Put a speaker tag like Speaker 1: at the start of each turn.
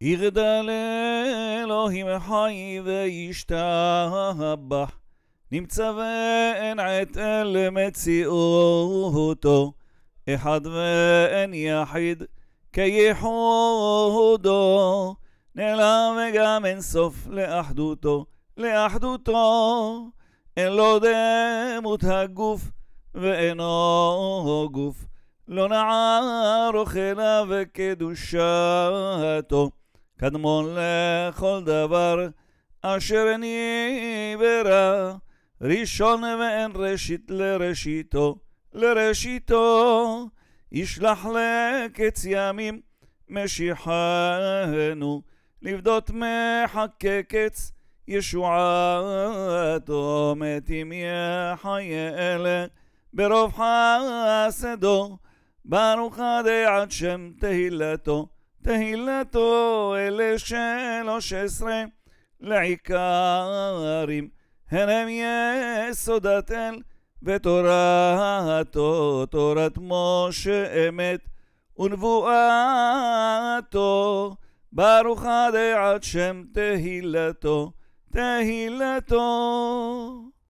Speaker 1: ירדל אלוהים חי וישתבח, נמצא ואין עת אל מציאותו, אחד ואין יחיד כייחודו, נעלם וגם אין סוף לאחדותו, לאחדותו, אין לו דמות הגוף ואינו גוף, לא נער אוכלה וקדושתו. קדמון לכל דבר, אשר אין עיוורה, ראשון ואין ראשית לראשיתו, לראשיתו, ישלח לקץ ימים משיחנו, לבדות מחכה קץ, ישועתו מתים יחי אלה ברוב חסדו, ברוך עדי עד שם תהילתו. תהילתו אלה שלוש עשרה לעיקרים, הן הם יסודת אל ותורתו, תורת משה אמת ונבואתו, ברוך הדעת שם תהילתו, תהילתו.